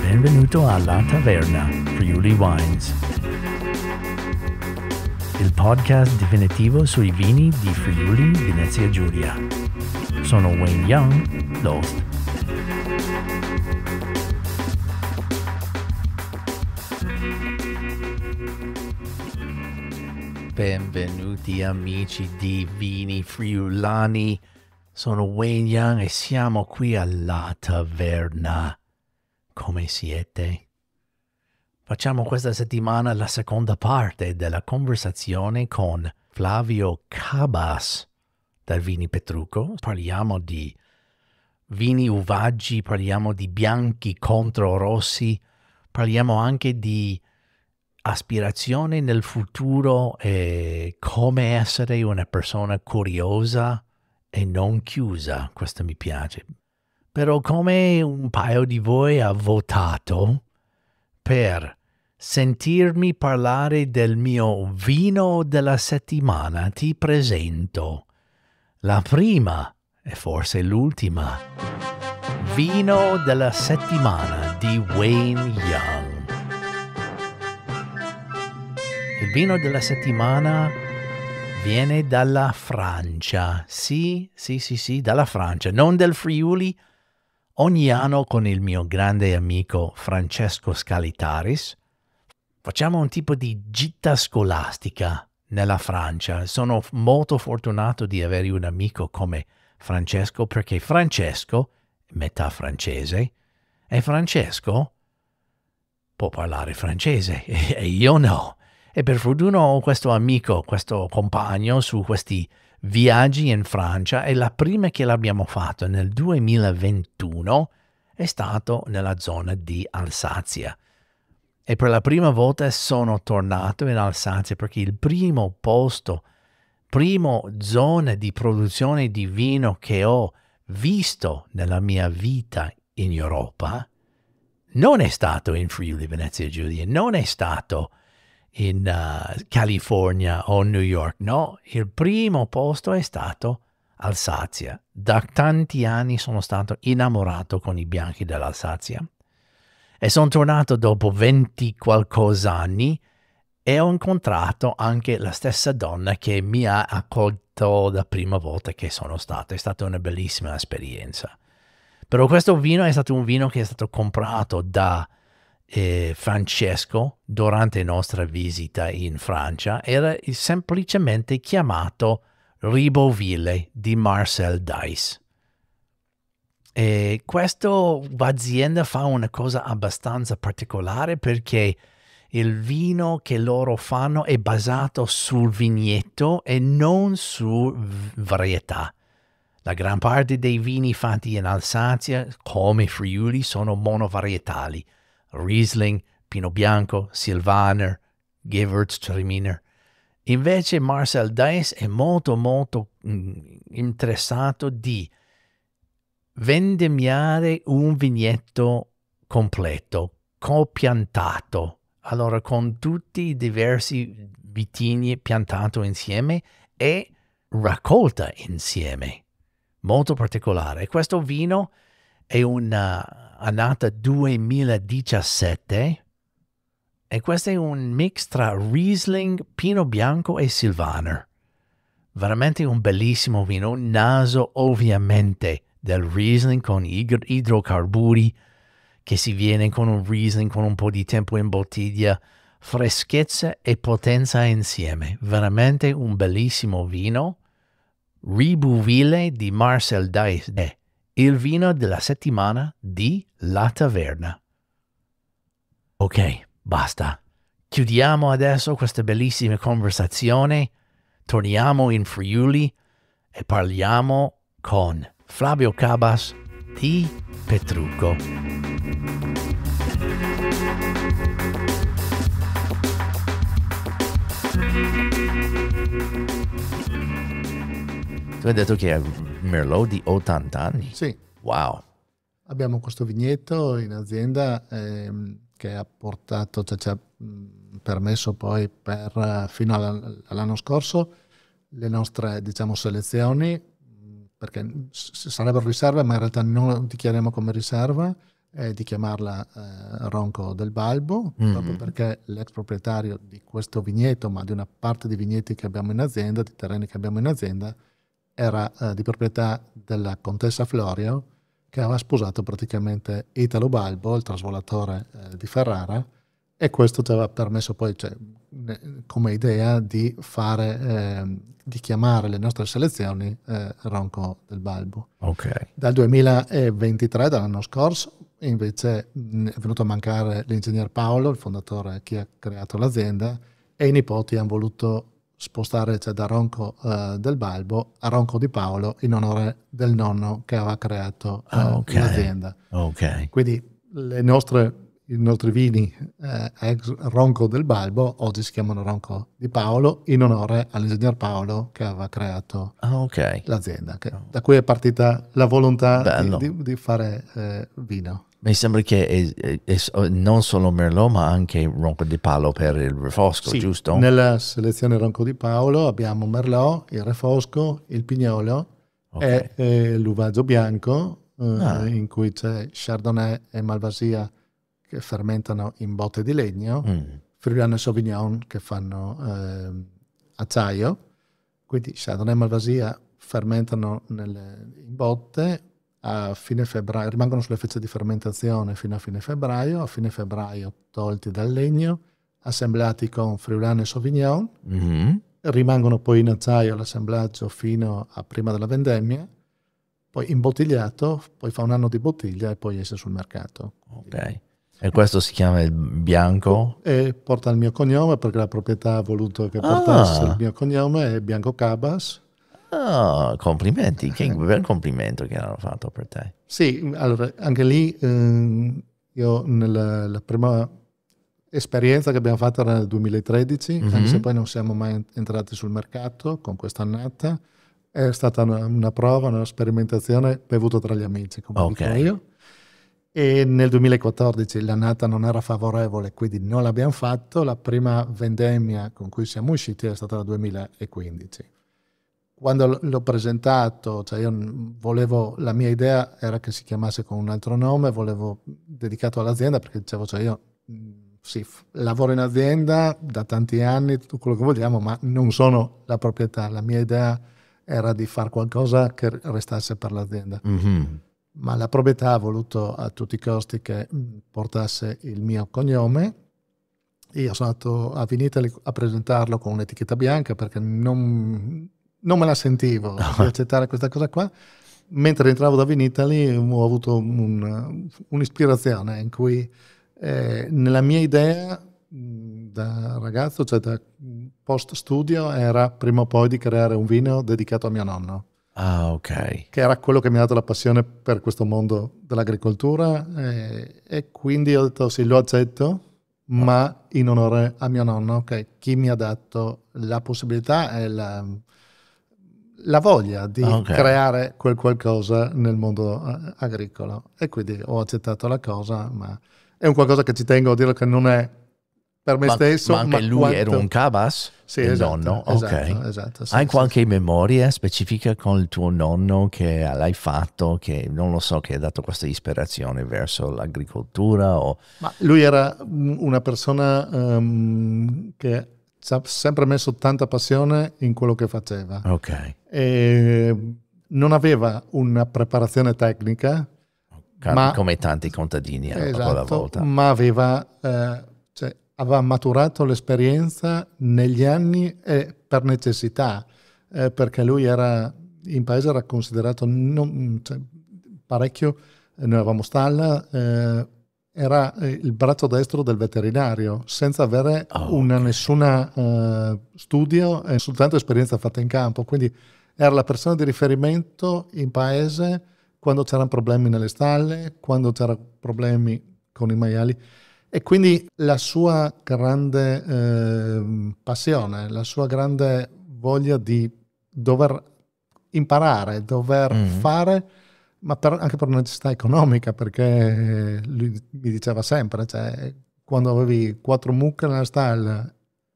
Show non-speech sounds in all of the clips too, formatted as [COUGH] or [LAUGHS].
Benvenuto alla Taverna Friuli Wines, il podcast definitivo sui vini di Friuli Venezia Giulia. Sono Wayne Young, Lost benvenuti amici di Vini Friulani. Sono Wayne Yang e siamo qui alla taverna. Come siete? Facciamo questa settimana la seconda parte della conversazione con Flavio Cabas dal Vini Petrucco. Parliamo di vini uvaggi, parliamo di bianchi contro rossi, parliamo anche di aspirazioni nel futuro e eh, come essere una persona curiosa e non chiusa, questo mi piace. Però come un paio di voi ha votato per sentirmi parlare del mio vino della settimana, ti presento la prima e forse l'ultima. Vino della settimana di Wayne Young. Il vino della settimana viene dalla Francia. Sì, sì, sì, sì, dalla Francia, non del Friuli. Ogni anno con il mio grande amico Francesco Scalitaris facciamo un tipo di gita scolastica nella Francia. Sono molto fortunato di avere un amico come Francesco perché Francesco, metà francese, e Francesco può parlare francese [LAUGHS] e io no. E per fortuna ho questo amico, questo compagno su questi viaggi in Francia e la prima che l'abbiamo fatto nel 2021 è stato nella zona di Alsazia. E per la prima volta sono tornato in Alsazia perché il primo posto, primo zona di produzione di vino che ho visto nella mia vita in Europa non è stato in Friuli Venezia Giulia, non è stato in uh, California o New York. No, il primo posto è stato Alsazia. Da tanti anni sono stato innamorato con i bianchi dell'Alsazia e sono tornato dopo 20 qualcosa anni e ho incontrato anche la stessa donna che mi ha accolto la prima volta che sono stato. È stata una bellissima esperienza. Però questo vino è stato un vino che è stato comprato da eh, Francesco, durante la nostra visita in Francia, era semplicemente chiamato Riboville di Marcel Dice. E questa azienda fa una cosa abbastanza particolare perché il vino che loro fanno è basato sul vigneto e non su varietà. La gran parte dei vini fatti in Alsazia, come Friuli, sono monovarietali, Riesling, Pino Bianco, Silvaner, Gewürztraminer. Invece Marcel Dice è molto molto mh, mm, interessato di vendemmiare un vignetto completo, copiantato, allora con tutti i diversi vitigni piantati insieme e raccolta insieme. Molto particolare. Questo vino è una annata 2017 e questo è un mix tra Riesling, Pino Bianco e Silvaner. Veramente un bellissimo vino, naso ovviamente del Riesling con idrocarburi che si viene con un Riesling con un po' di tempo in bottiglia, freschezza e potenza insieme. Veramente un bellissimo vino. Ribuville di Marcel Dice eh, il vino della settimana di La Taverna. Ok, basta. Chiudiamo adesso questa bellissima conversazione, torniamo in Friuli e parliamo con Flavio Cabas di Petrucco. Tu hai detto che Merlot di 80 anni? Sì. Wow. Abbiamo questo vigneto in azienda ehm, che ha portato, cioè ci ha permesso poi per, fino all'anno scorso le nostre diciamo, selezioni, perché sarebbero riserve, ma in realtà non dichiariamo come riserva, eh, di chiamarla eh, Ronco del Balbo, mm-hmm. proprio perché l'ex proprietario di questo vigneto, ma di una parte di vigneti che abbiamo in azienda, di terreni che abbiamo in azienda, era eh, di proprietà della contessa Florio, che aveva sposato praticamente Italo Balbo, il trasvolatore eh, di Ferrara, e questo ti aveva permesso poi, cioè, ne, come idea, di, fare, eh, di chiamare le nostre selezioni eh, Ronco del Balbo. Okay. Dal 2023, dall'anno scorso, invece mh, è venuto a mancare l'ingegner Paolo, il fondatore che ha creato l'azienda, e i nipoti hanno voluto spostare cioè, da Ronco eh, del Balbo a Ronco di Paolo in onore del nonno che aveva creato eh, ah, okay. l'azienda. Okay. Quindi le nostre i nostri vini eh, ex Ronco del Balbo oggi si chiamano Ronco di Paolo in onore all'ingegner Paolo che aveva creato ah, okay. l'azienda, che, oh. da cui è partita la volontà di, di, di, fare eh, vino. Mi sembra che è, è, è eh, non solo Merlot ma anche Ronco di Paolo per il Refosco, sì, giusto? Nella selezione Ronco di Paolo abbiamo Merlot, il Refosco, il Pignolo okay. e eh, l'Uvaggio Bianco. Eh, ah. in cui c'è Chardonnay e Malvasia che fermentano in botte di legno, mm. Friulano Sauvignon che fanno eh, acciaio, quindi Chardonnay cioè, e Malvasia fermentano nelle, in botte a fine febbraio, rimangono sulle fecce di fermentazione fino a fine febbraio, a fine febbraio tolti dal legno, assemblati con Friulano e Sauvignon, mm-hmm. rimangono poi in acciaio all'assemblaggio fino a prima della vendemmia, poi imbottigliato, poi fa un anno di bottiglia e poi esce sul mercato. Ok. E questo si chiama il bianco? E porta il mio cognome perché la proprietà ha voluto che portasse ah. il mio cognome, è Bianco Cabas. Ah, complimenti, che eh. bel complimento che hanno fatto per te. Sì, allora anche lì ehm, io nella la prima esperienza che abbiamo fatto era nel 2013, mm-hmm. anche mhm. se poi non siamo mai entrati sul mercato con questa annata, è stata una, una prova, una sperimentazione bevuta tra gli amici, come okay. dico io e nel 2014 l'annata non era favorevole, quindi non l'abbiamo fatto. La prima vendemmia con cui siamo usciti è stata la 2015. Quando l'ho presentato, cioè volevo, la mia idea era che si chiamasse con un altro nome, volevo dedicato all'azienda perché dicevo, cioè io sì, lavoro in azienda da tanti anni, tutto quello che vogliamo, ma non sono la proprietà. La mia idea era di fare qualcosa che restasse per l'azienda. Mm-hmm ma la proprietà ha voluto a tutti i costi che mm, portasse il mio cognome. Io sono andato a Vinitali a presentarlo con un'etichetta bianca perché non, non me la sentivo ah. di accettare questa cosa qua. Mentre entravo da Vinitali mm, ho avuto un, un'ispirazione in cui eh, nella mia idea mm, da ragazzo, cioè da post studio, era prima o poi di creare un vino dedicato a mio nonno. Ah, ok. Che era quello che mi ha dato la passione per questo mondo dell'agricoltura e, eh, e quindi ho detto sì, lo accetto, ma in onore a mio nonno, che chi mi ha dato la possibilità e la, la voglia di ah, okay. creare quel qualcosa nel mondo eh, agricolo. E quindi ho accettato la cosa, ma è un qualcosa che ci tengo a dire che non è per me ma, stesso. Ma anche ma lui quanto... era un cabas? Sì, il esatto, nonno? Esatto, ok. Esatto, sì, Hai qualche sì. memoria specifica con il tuo nonno che l'hai fatto, che non lo so, che ha dato questa ispirazione verso l'agricoltura? O... lui era una persona um, che ha sempre messo tanta passione in quello che faceva. Ok. E non aveva una preparazione tecnica. Ma, come tanti contadini esatto, a volta. Ma aveva... Eh, cioè, aveva maturato l'esperienza negli anni e per necessità, eh, perché lui era in paese era considerato non, cioè, parecchio, eh, noi avevamo stalla, eh, era eh, il braccio destro del veterinario, senza avere oh, una, nessuna eh, studio e soltanto esperienza fatta in campo. Quindi era la persona di riferimento in paese quando c'erano problemi nelle stalle, quando c'erano problemi con i maiali. E quindi la sua grande eh, passione, la sua grande voglia di dover imparare, dover mm-hmm. fare, ma per, anche per una necessità economica, perché eh, lui mi diceva sempre, cioè, quando avevi quattro mucche nella stalla,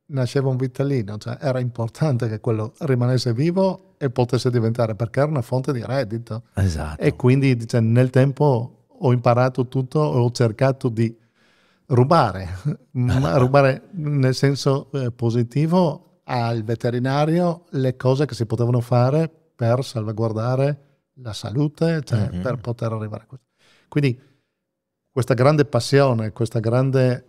nasceva un vitellino, cioè era importante che quello rimanesse vivo e potesse diventare, perché era una fonte di reddito. Esatto. E quindi cioè, nel tempo ho imparato tutto, ho cercato di rubare, [LAUGHS] ma rubare nel senso eh, positivo al veterinario le cose che si potevano fare per salvaguardare la salute, cioè mm-hmm. per poter arrivare a questo. Quindi questa grande passione, questa grande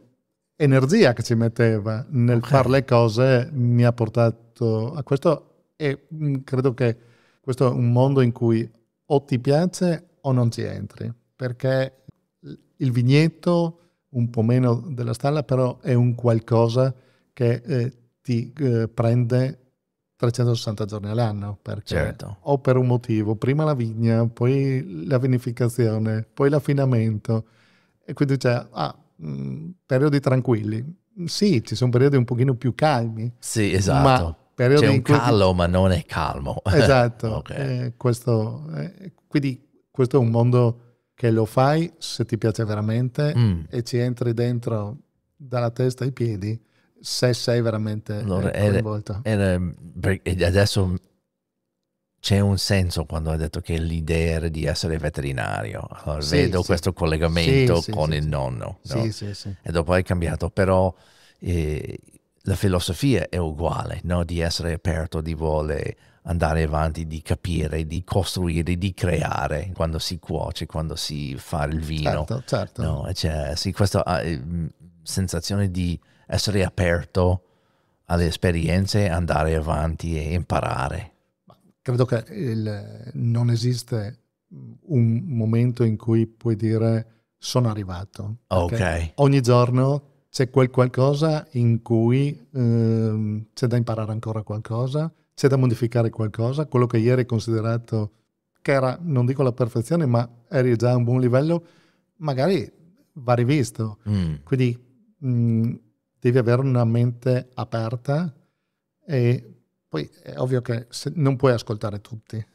energia che ci metteva nel okay. fare le cose mi ha portato a questo e mm, credo che questo è un mondo in cui o ti piace o non ci entri, perché il vigneto un po' meno della stalla, però è un qualcosa che eh, ti eh, prende 360 giorni all'anno, perché certo. o per un motivo, prima la vigna, poi la vinificazione, poi l'affinamento, e quindi c'è, ah, mh, mm, periodi tranquilli. Sì, ci sono periodi un pochino più calmi. Sì, esatto. C'è un callo, ma non è calmo. Esatto. [LAUGHS] okay. eh, questo, eh, quindi questo è un mondo che lo fai se ti piace veramente mm. e ci entri dentro dalla testa ai piedi se sei veramente allora, eh, coinvolto. adesso c'è un senso quando hai detto che l'idea era di essere veterinario. Allora, sì, vedo sì. questo collegamento sì, con il nonno. No? E dopo hai cambiato, però eh, la filosofia è uguale, no? di essere aperto, di voler andare avanti, di capire, di costruire, di creare quando si cuoce, quando si fa il vino. Certo, certo. No? Cioè, sì, questa eh, mm, sensazione di essere aperto alle esperienze, andare avanti e imparare. Credo che il, non esiste mm, un momento in cui puoi dire sono arrivato. Ok. Ogni giorno c'è quel qualcosa in cui ehm, c'è da imparare ancora qualcosa c'è da modificare qualcosa, quello che ieri è considerato che era, non dico la perfezione, ma eri già a un buon livello, magari va rivisto. Mm. Quindi mh, mm, devi avere una mente aperta e poi è ovvio che se, non puoi ascoltare tutti.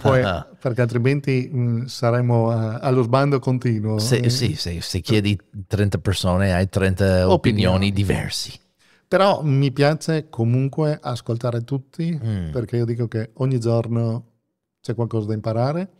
Puoi, [LAUGHS] perché altrimenti mh, mm, saremo eh, allo sbando continuo. Se, eh? sì, se, se, chiedi 30 persone hai 30 opinioni, opinioni diverse. Però mi piace comunque ascoltare tutti, mm. perché io dico che ogni giorno c'è qualcosa da imparare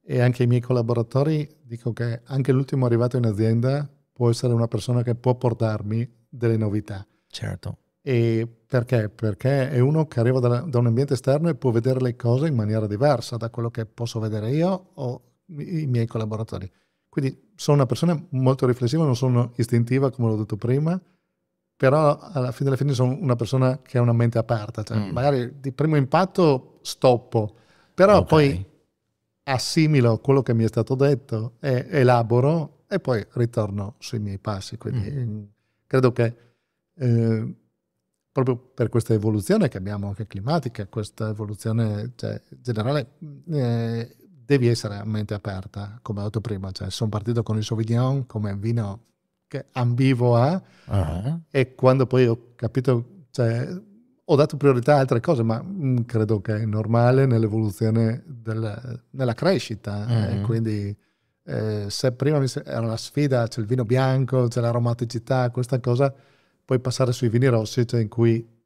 e anche i miei collaboratori dico che anche l'ultimo arrivato in azienda può essere una persona che può portarmi delle novità. Certo. E perché? Perché è uno che arriva da, da un ambiente esterno e può vedere le cose in maniera diversa da quello che posso vedere io o i miei collaboratori. Quindi sono una persona molto riflessiva, non sono istintiva come l'ho detto prima, però alla fine, alla fine sono una persona che ha una mente aperta, cioè mm. magari di primo impatto stoppo, però okay. poi assimilo quello che mi è stato detto, e, elaboro e poi ritorno sui miei passi. Quindi mm. mm credo che eh, proprio per questa evoluzione che abbiamo anche climatica, questa evoluzione cioè, generale, mm, eh, devi essere a mente aperta, come ho detto prima. Cioè, sono partito con il Sauvignon come vino ambigua uh-huh. Ah. e quando poi ho capito, cioè, ho dato priorità a altre cose, ma mh, mm, credo che è normale nell'evoluzione, del, nella crescita. Uh-huh. Eh, mm-hmm. quindi eh, se prima era una sfida, c'è il vino bianco, c'è l'aromaticità, questa cosa, poi passare sui vini rossi, cioè in cui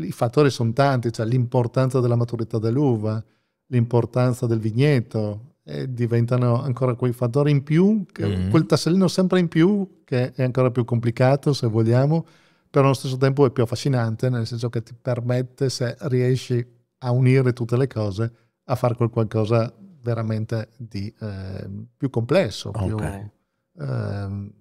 i fattori sono tanti, cioè l'importanza della maturità dell'uva, l'importanza del vigneto, eh, diventano ancora quei fattori in più, mm-hmm. quel tassellino sempre in più che è ancora più complicato se vogliamo, però allo stesso tempo è più affascinante, nel senso che ti permette, se riesci a unire tutte le cose, a fare qualcosa veramente di eh, più complesso, okay. più, eh,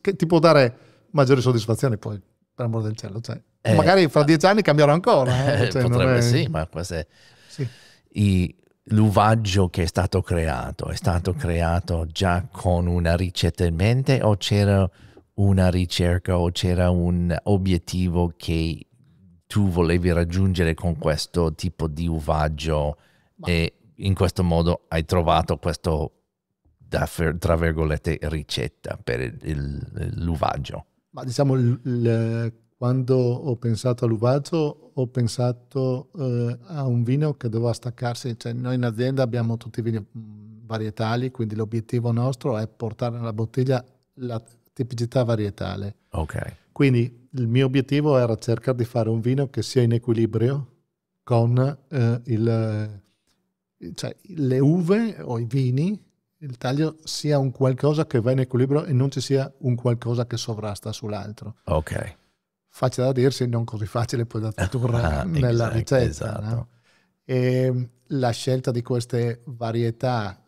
che ti può dare maggiori soddisfazioni poi, per amore del cielo. Cioè, eh, magari fra dieci anni cambierà ancora. Eh, [LAUGHS] cioè, potrebbe è... sì, ma queste... Sì. I l'uvaggio che è stato creato? È stato creato già con una ricetta in mente o c'era una ricerca o c'era un obiettivo che tu volevi raggiungere con questo tipo di uvaggio Ma... e in questo modo hai trovato questo tra virgolette ricetta per il, il, l'uvaggio? Ma diciamo il, quando ho pensato all'uvaggio ho pensato eh, a un vino che doveva staccarsi, cioè, noi in azienda abbiamo tutti i vini mm, varietali, quindi l'obiettivo nostro è portare nella bottiglia la tipicità varietale. Okay. Quindi il mio obiettivo era cercare di fare un vino che sia in equilibrio con eh, il, eh, cioè, le uve o i vini, il taglio sia un qualcosa che va in equilibrio e non ci sia un qualcosa che sovrasta sull'altro. Ok facile da dirsi, non così facile poi da tradurre [LAUGHS] ah, nella esatto, ricetta. Esatto. No? E la scelta di queste varietà,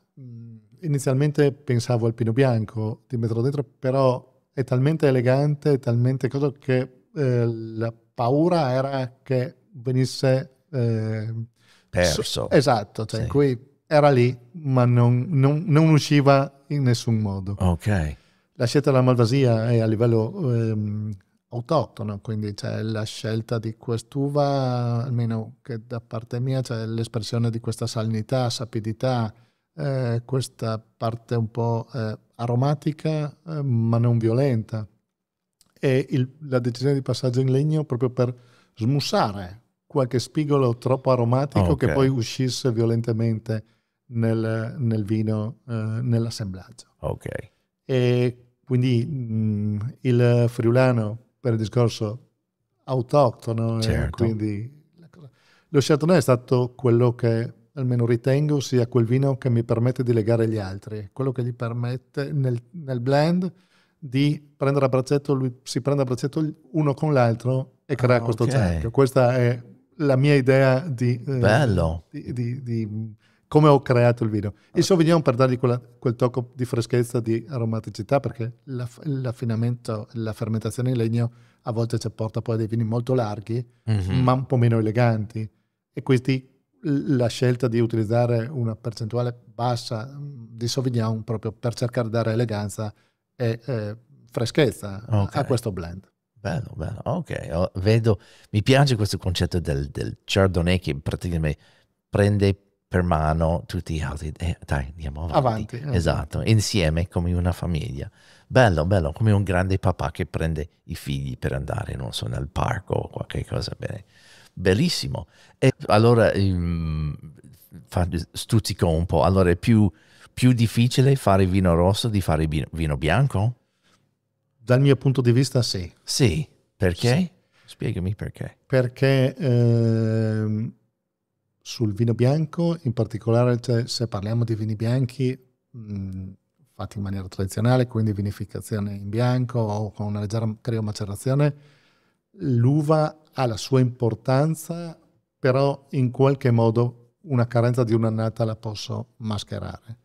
inizialmente pensavo al pino bianco di metterlo dentro, però è talmente elegante, è talmente cosa che eh, la paura era che venisse... Eh, Perso. esatto, cioè sì. qui era lì, ma non, non, non, usciva in nessun modo. Ok. La scelta della malvasia è a livello ehm, autoctona, quindi c'è la scelta di quest'uva, almeno che da parte mia c'è l'espressione di questa salinità, sapidità, eh, questa parte un po' eh, aromatica eh, ma non violenta. E il, la decisione di passaggio in legno proprio per smussare qualche spigolo troppo aromatico okay. che poi uscisse violentemente nel, nel vino, eh, nell'assemblaggio. Ok. E quindi mh, mm, il friulano per il discorso autoctono. Eh, certo. quindi lo Chardonnay è stato quello che almeno ritengo sia quel vino che mi permette di legare gli altri, quello che gli permette nel, nel blend di prendere a braccetto, lui si prende a braccetto uno con l'altro e crea ah, questo okay. cerchio. Questa è la mia idea di, eh, di, di, di come ho creato il vino. Il Sauvignon per dargli quella, quel tocco di freschezza, di aromaticità, perché la, l'affinamento, la fermentazione in legno a volte ci porta poi a dei vini molto larghi, mm-hmm. ma un po' meno eleganti. E quindi la scelta di utilizzare una percentuale bassa di Sauvignon proprio per cercare di dare eleganza e eh, freschezza okay. a questo blend. Bello, bello, ok, oh, vedo, mi piace questo concetto del, del Chardonnay che praticamente prende per mano tutti gli altri. Eh, dai, andiamo avanti. avanti. Eh. Esatto, insieme come una famiglia. Bello, bello, come un grande papà che prende i figli per andare, non so, nel parco o qualche cosa. Bene. Bellissimo. E allora um, stuzzico un po'. Allora è più, più difficile fare vino rosso di fare vino, vino bianco? Dal mio punto di vista sì. Sì, perché? Sì. Spiegami perché. Perché... Ehm sul vino bianco, in particolare cioè, se parliamo di vini bianchi mh, mm, fatti in maniera tradizionale, quindi vinificazione in bianco o con una leggera criomacerazione, l'uva ha la sua importanza, però in qualche modo una carenza di un'annata la posso mascherare.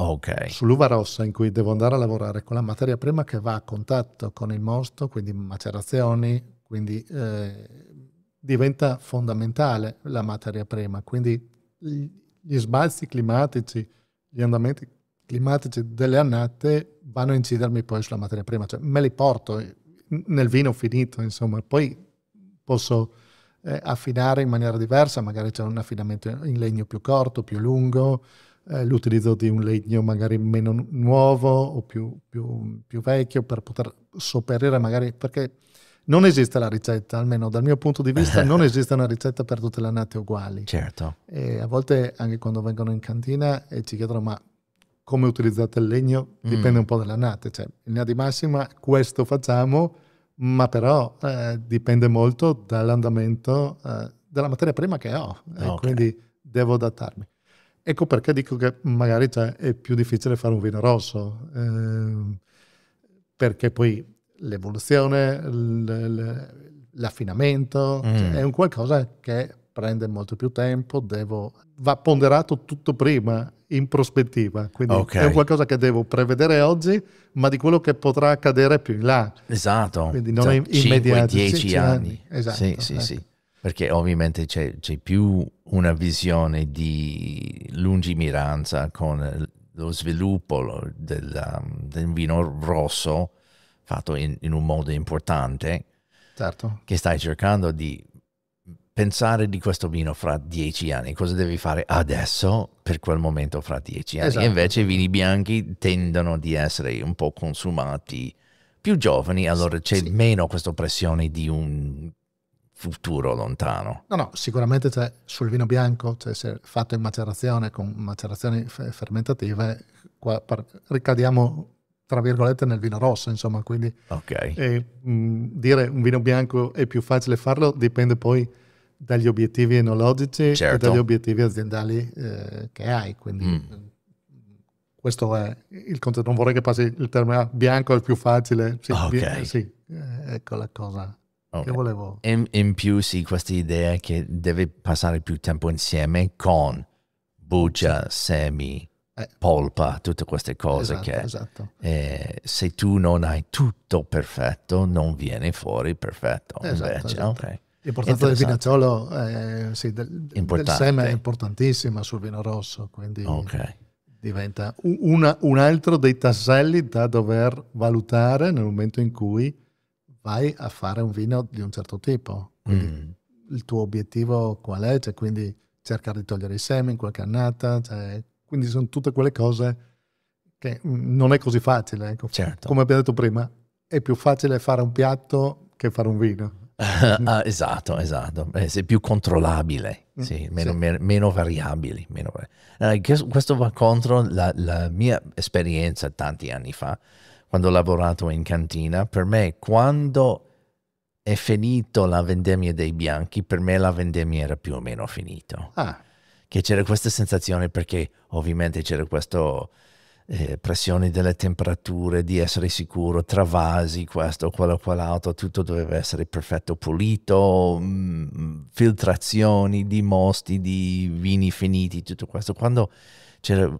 Okay. Sull'uva rossa in cui devo andare a lavorare con la materia prima che va a contatto con il mosto, quindi macerazioni, quindi eh, diventa fondamentale la materia prima, quindi gli sbalzi climatici, gli andamenti climatici delle annate vanno a incidermi poi sulla materia prima, cioè me li porto nel vino finito, insomma, poi posso eh, affinare in maniera diversa, magari c'è un affinamento in legno più corto, più lungo, eh, l'utilizzo di un legno magari meno nuovo o più, più, più vecchio per poter sopperire magari, perché non esiste la ricetta, almeno dal mio punto di vista, non [LAUGHS] esiste una ricetta per tutte le annate uguali. Certo. E a volte anche quando vengono in cantina e ci chiedono ma come utilizzate il legno mm. dipende mm. un po' dall'annate, cioè in linea di massima questo facciamo, ma però eh, dipende molto dall'andamento eh, della materia prima che ho, okay. quindi devo adattarmi. Ecco perché dico che magari cioè, è più difficile fare un vino rosso, eh, perché poi l'evoluzione, l'affinamento, mm. cioè è un qualcosa che prende molto più tempo, devo, va ponderato tutto prima in prospettiva, quindi okay. è un qualcosa che devo prevedere oggi, ma di quello che potrà accadere più in là. Esatto. Quindi non esatto. è cioè, immediato. 10 anni. anni. Esatto. Sì, sì, ecco. sì. Perché ovviamente c'è, c'è più una visione di lungimiranza con lo sviluppo del, del, vino rosso fatto in, in un modo importante, certo. che stai cercando di pensare di questo vino fra dieci anni, cosa devi fare adesso per quel momento fra dieci anni. Esatto. invece i vini bianchi tendono di essere un po' consumati più giovani, allora c'è sì. meno questa pressione di un futuro lontano. No, no, sicuramente c'è sul vino bianco, cioè se fatto in macerazione con macerazioni fermentative, qua ricadiamo tra virgolette nel vino rosso, insomma, quindi okay. eh, mh, dire un vino bianco è più facile farlo dipende poi dagli obiettivi enologici certo. e dagli obiettivi aziendali eh, che hai, quindi mm. Eh, questo è il concetto, non vorrei che passi il termine bianco è più facile, sì, ah, okay. bianco, eh, sì. Eh, ecco la cosa. Okay. volevo. In, in, più, sì, questa idea che deve passare più tempo insieme con buccia, semi, eh. polpa, tutte queste cose esatto, che esatto. Eh, se tu non hai tutto perfetto non viene fuori perfetto. Esatto, esatto. okay. L'importanza del vinacciolo è, eh, sì, del, del, seme è importantissima sul vino rosso, quindi okay. diventa una, un altro dei tasselli da dover valutare nel momento in cui vai a fare un vino di un certo tipo. Mm. Il tuo obiettivo qual è? Cioè, quindi cercare di togliere i semi in qualche annata, cioè, quindi sono tutte quelle cose che mm, non è così facile. Ecco. Certo. Come abbiamo detto prima, è più facile fare un piatto che fare un vino. [LAUGHS] ah, esatto, esatto. Eh, sei più controllabile, mm. sì, meno, sì. Mer, meno, variabili. Meno variabili. Eh, questo va contro la, la mia esperienza tanti anni fa, quando ho lavorato in cantina. Per me, quando è finita la vendemmia dei bianchi, per me la vendemmia era più o meno finita. Ah che c'era questa sensazione perché ovviamente c'era questa eh, pressione delle temperature, di essere sicuro, travasi, questo, quello, quell'altro, tutto doveva essere perfetto, pulito, mh, mm, filtrazioni di mosti, di vini finiti, tutto questo. Quando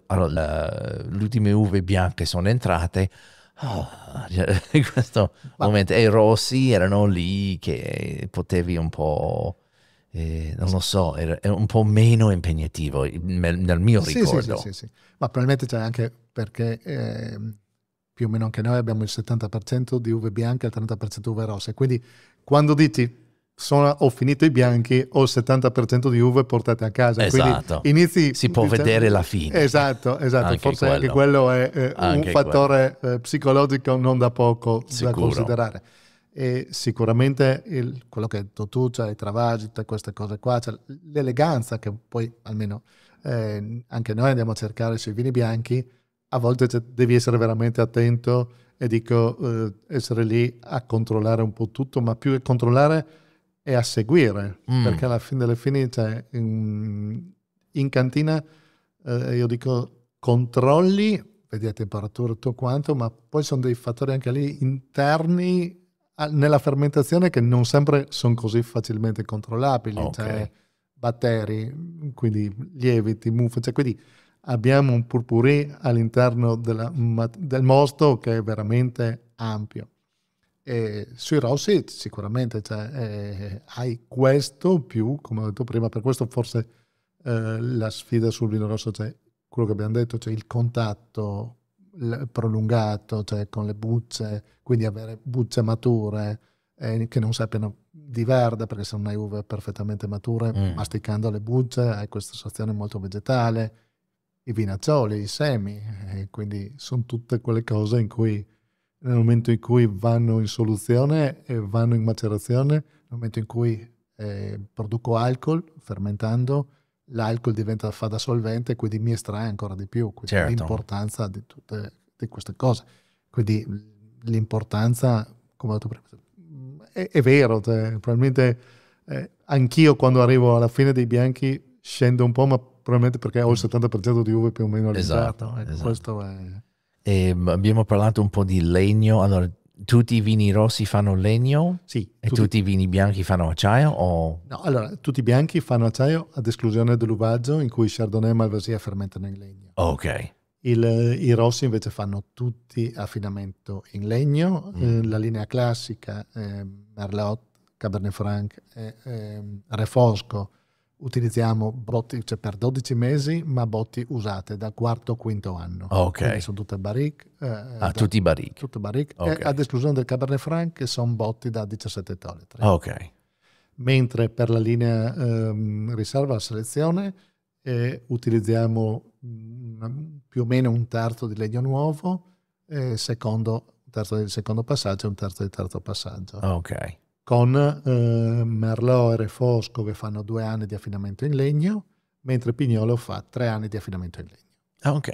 allora, le ultime uve bianche sono entrate, Oh, [LAUGHS] questo Ma... momento e i rossi erano lì che potevi un po' eh, non lo so, era, era, un po' meno impegnativo nel, nel mio sì, ricordo. Sì, sì, sì, ma probabilmente c'è anche perché eh, più o meno anche noi abbiamo il 70% di uve bianche e il 30% uve rosse, quindi quando dici sono, ho finito i bianchi, ho il 70% di uve portate a casa. Esatto. Inizi, si può diciamo, vedere la fine. Esatto, esatto. Anche Forse quello. anche quello è eh, anche un fattore quello. Eh, psicologico non da poco Sicuro. da considerare. E sicuramente il, quello che hai detto tu, cioè i travaggi, tutte queste cose qua, cioè l'eleganza che poi almeno eh, anche noi andiamo a cercare sui vini bianchi, a volte devi essere veramente attento e dico eh, essere lì a controllare un po' tutto, ma più che controllare è a seguire, mm. perché alla fine delle fine cioè, in, in, cantina eh, io dico controlli, vedi la temperatura tutto quanto, ma poi sono dei fattori anche lì interni Ah, nella fermentazione che non sempre sono così facilmente controllabili, okay. cioè batteri, quindi lieviti, muffe, cioè quindi abbiamo un purpurì all'interno della, del mosto che è veramente ampio. E sui rossi sicuramente cioè, eh, hai questo più, come ho detto prima, per questo forse eh, la sfida sul vino rosso, cioè quello che abbiamo detto, cioè il contatto prolungato, cioè con le bucce, quindi avere bucce mature eh, che non sappiano di verde perché sono una uve perfettamente mature, mm. masticando le bucce hai eh, questa sensazione molto vegetale, i vinaccioli, i semi, eh, quindi sono tutte quelle cose in cui nel momento in cui vanno in soluzione e vanno in macerazione, nel momento in cui eh, produco alcol fermentando, l'alcol diventa, fa da solvente quindi mi estrae ancora di più. Quindi certo. l'importanza di tutte di queste cose. Quindi l'importanza, come ho detto prima, è, è vero, cioè, probabilmente eh, anch'io quando arrivo alla fine dei bianchi scendo un po', ma probabilmente perché ho il 70% mm. di uve più o meno all'interno. Esatto, eh, esatto. Questo è... E ehm, abbiamo parlato un po' di legno, allora tutti i vini rossi fanno legno? Sì. E tutti, tutti i vini bianchi fanno acciaio? O... No, allora, tutti i bianchi fanno acciaio ad esclusione dell'uvaggio in cui Chardonnay e Malvasia fermentano in legno. Ok. Il, I rossi invece fanno tutti affinamento in legno, mm. eh, la linea classica, eh, Merlot, Cabernet Franc, eh, eh, Refosco utilizziamo botti cioè per 12 mesi, ma botti usate dal quarto o quinto anno. Ah, ok. Quindi sono tutte barrique. Eh, ah, da, tutti barrique. Tutte barrique, okay. ad esclusione del Cabernet Franc, che sono botti da 17 ettolitri. Ah, ok. Mentre per la linea ehm, riserva selezione eh, utilizziamo mh, mm, più o meno un terzo di legno nuovo, eh, secondo, un terzo del secondo passaggio e un terzo del terzo passaggio. Ah, ok con eh, Merlot e Refosco che fanno due anni di affinamento in legno, mentre Pignolo fa tre anni di affinamento in legno. Ah, ok.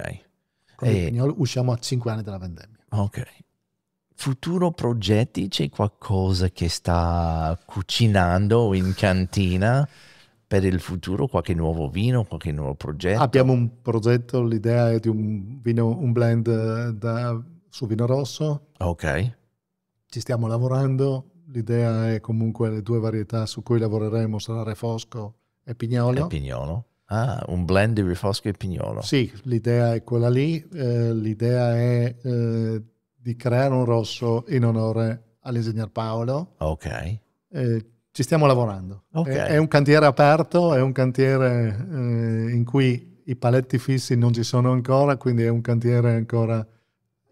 Con e... Eh. Pignolo usciamo a cinque anni dalla vendemmia. Ah, ok. Futuro progetti, c'è qualcosa che sta cucinando in cantina? per il futuro qualche nuovo vino, qualche nuovo progetto? Abbiamo un progetto, l'idea è di un, vino, un blend eh, da, su vino rosso. Ok. Ci stiamo lavorando, l'idea è comunque le due varietà su cui lavoreremo sarà Refosco e Pignolo. E Pignolo. Ah, un blend di Refosco e Pignolo. Sì, l'idea è quella lì. Eh, l'idea è eh, di creare un rosso in onore all'ingegner Paolo. Ok. Eh, ci stiamo lavorando. Okay. È, è, un cantiere aperto, è un cantiere eh, in cui i paletti fissi non ci sono ancora, quindi è un cantiere ancora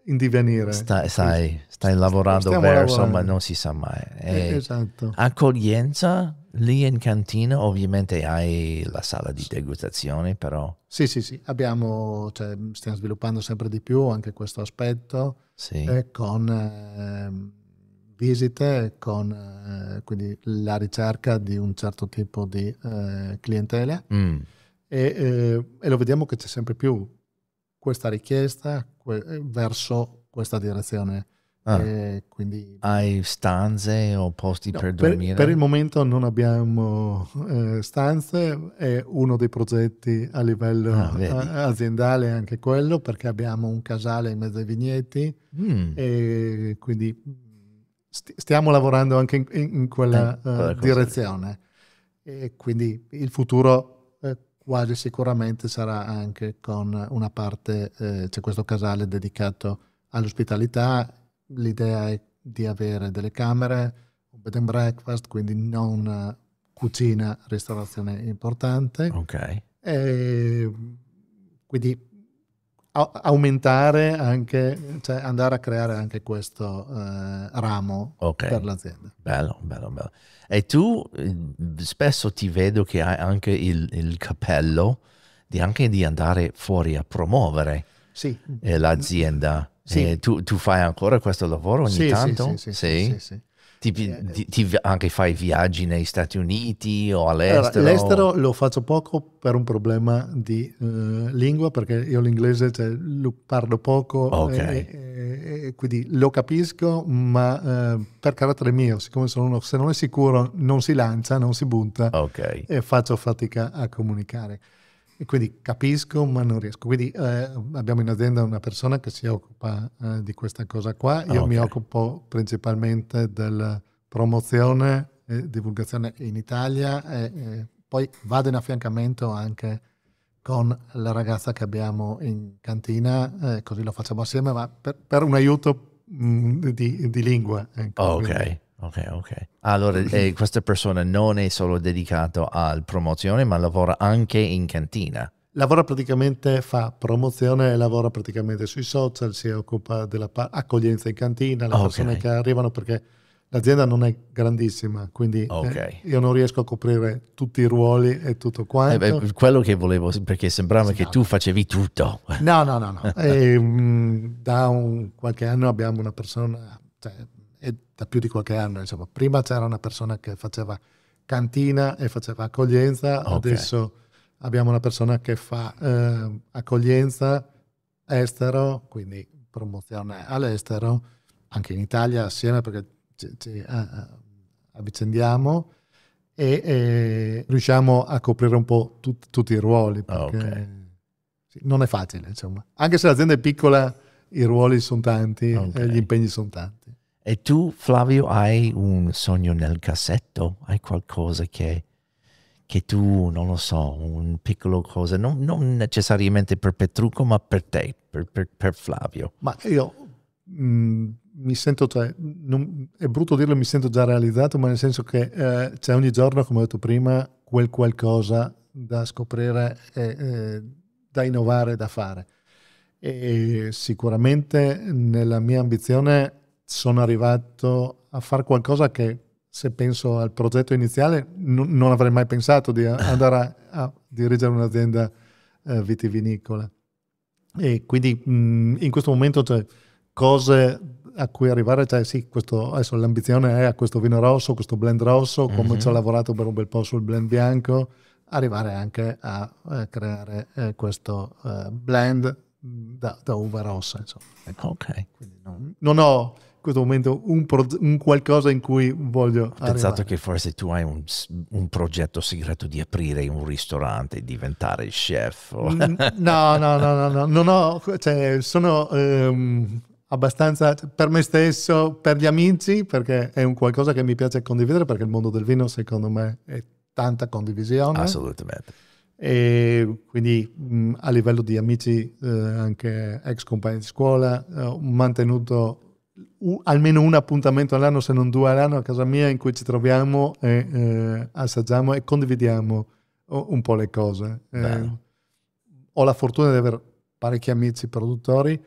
in divenire. Sta, sai, stai lavorando Stiamo verso, lavorando. ma non si sa mai. Eh, esatto. Accoglienza, lì in cantina ovviamente hai la sala di degustazione, però... Sì, sì, sì, abbiamo, cioè, stiamo sviluppando sempre di più anche questo aspetto sì. eh, con eh, visite, con eh, quindi la ricerca di un certo tipo di eh, clientela mm. e, eh, e lo vediamo che c'è sempre più questa richiesta que- verso questa direzione. Ah, quindi, hai stanze o posti no, per dormire? Per, per, il momento non abbiamo eh, stanze, è uno dei progetti a livello ah, a- aziendale anche quello perché abbiamo un casale in mezzo ai vigneti mm. e quindi st- stiamo lavorando anche in, in quella eh, uh, direzione. E quindi il futuro quasi sicuramente sarà anche con una parte, eh, c'è questo casale dedicato all'ospitalità, l'idea è di avere delle camere, un bed and breakfast, quindi non eh, cucina, ristorazione importante. Ok. E quindi aumentare anche, cioè andare a creare anche questo eh, ramo okay. per l'azienda. Bello, bello, bello. E tu eh, spesso ti vedo che hai anche il, il capello di, anche di andare fuori a promuovere sì. Eh, l'azienda. Sì. Tu, tu, fai ancora questo lavoro ogni sì, tanto? Sì, sì, sì. Eh, ti, ti, ti, anche fai viaggi negli Stati Uniti o all'estero? Allora, l'estero lo faccio poco per un problema di uh, lingua, perché io l'inglese cioè, lo parlo poco, okay. e, e, e, quindi lo capisco, ma uh, per carattere mio, siccome sono uno, se non è sicuro non si lancia, non si butta okay. e faccio fatica a comunicare quindi capisco ma non riesco. Quindi eh, abbiamo in azienda una persona che si occupa eh, di questa cosa qua, ah, io okay. mi occupo principalmente della promozione e divulgazione in Italia e, e poi vado in affiancamento anche con la ragazza che abbiamo in cantina, eh, così lo facciamo assieme, ma per, per un aiuto mh, mm, di, di, lingua. Ecco. Oh, ok. Ok, ok. Allora, eh, questa persona non è solo dedicata al promozione, ma lavora anche in cantina. Lavora praticamente, fa promozione, e lavora praticamente sui social, si occupa dell'accoglienza in cantina, le okay. persone che arrivano perché l'azienda non è grandissima, quindi eh, okay. eh, io non riesco a coprire tutti i ruoli e tutto quanto. Eh beh, quello che volevo, perché sembrava sì, che no. tu esatto. facevi tutto. No, no, no, no. [LAUGHS] e, mh, mm, da un, qualche anno abbiamo una persona, cioè, e da più di qualche anno. Insomma, prima c'era una persona che faceva cantina e faceva accoglienza, okay. adesso abbiamo una persona che fa eh, accoglienza estero, quindi promozione all'estero, anche in Italia assieme perché ci, ci ah, avvicendiamo e, e, riusciamo a coprire un po' tut, tutti i ruoli. Ah, perché okay. sì, non è facile, insomma. Anche se l'azienda è piccola, i ruoli sono tanti okay. e gli impegni sono tanti. E tu, Flavio, hai un sogno nel cassetto? Hai qualcosa che, che tu, non lo so, un piccolo cosa, non, non necessariamente per Petrucco, ma per te, per, per, per Flavio. Ma io mh, mm, mi sento, cioè, non, è brutto dirlo, mi sento già realizzato, ma nel senso che eh, c'è ogni giorno, come ho detto prima, quel qualcosa da scoprire, eh, eh, da innovare, da fare. E sicuramente nella mia ambizione sono arrivato a fare qualcosa che se penso al progetto iniziale non avrei mai pensato di andare a, a dirigere un'azienda eh, vitivinicola. E quindi mh, mm, in questo momento c'è cioè, cose a cui arrivare, cioè sì, questo, adesso l'ambizione è a questo vino rosso, questo blend rosso, come mm-hmm. ci ho mm-hmm. lavorato per un bel po' sul blend bianco, arrivare anche a eh, creare eh, questo eh, blend da, da uva rossa. Insomma. Ecco. Ok. Non, non, ho questo momento un, pro- un, qualcosa in cui voglio Ho pensato arrivare. che forse tu hai un, un, progetto segreto di aprire un ristorante e diventare il chef. Mm, no, no, no, no, no, non ho, cioè, sono ehm, abbastanza cioè, per me stesso, per gli amici, perché è un qualcosa che mi piace condividere, perché il mondo del vino secondo me è tanta condivisione. Assolutamente. E quindi mh, mm, a livello di amici, eh, anche ex compagni di scuola, eh, ho mantenuto almeno un appuntamento all'anno, se non due all'anno, a casa mia in cui ci troviamo e eh, assaggiamo e condividiamo un po' le cose. Eh, ho la fortuna di avere parecchi amici produttori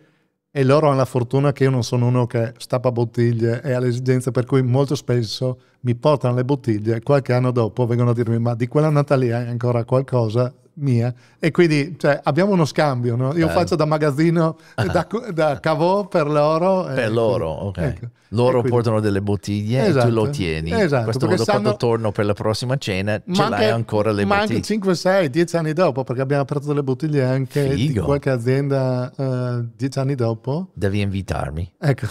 e loro hanno la fortuna che io non sono uno che stappa bottiglie e ha l'esigenza per cui molto spesso mi portano le bottiglie e qualche anno dopo vengono a dirmi ma di quella Natalia hai ancora qualcosa? mia. E quindi cioè, abbiamo uno scambio, no? Io eh. faccio da magazzino, [LAUGHS] da, da, Cavò per loro. Per loro, ok. Ecco. Loro portano delle bottiglie esatto. e tu esatto, lo tieni. Esatto, In Questo modo sanno... quando torno per la prossima cena ma ce anche, l'hai ancora le ma bottiglie. Ma 5, 6, 10 anni dopo, perché abbiamo aperto delle bottiglie anche Figo. di qualche azienda 10 eh, anni dopo. Devi invitarmi. Ecco.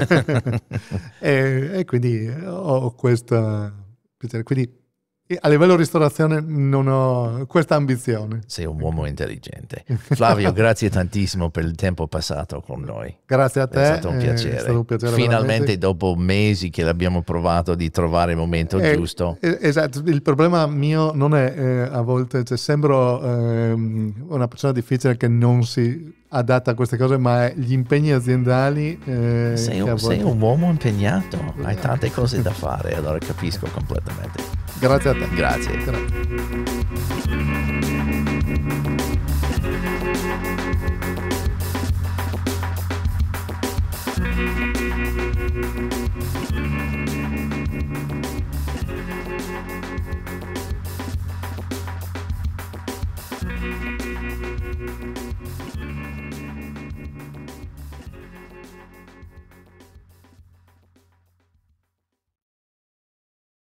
[LAUGHS] [LAUGHS] e, e quindi ho questa... Quindi a livello ristorazione non ho questa ambizione. Sei un uomo intelligente. Flavio, grazie tantissimo per il tempo passato con noi. Grazie a te. È stato un piacere. È stato un piacere Finalmente veramente. dopo mesi che l'abbiamo provato di trovare il momento eh, giusto. Eh, esatto, il problema mio non è eh, a volte, cioè, sembro ehm, una persona difficile che non si adatta a queste cose, ma gli impegni aziendali. Eh, sei, un, volte... sei un uomo impegnato, hai tante cose da [LAUGHS] fare, allora capisco completamente. Grazie a te. Grazie. Grazie.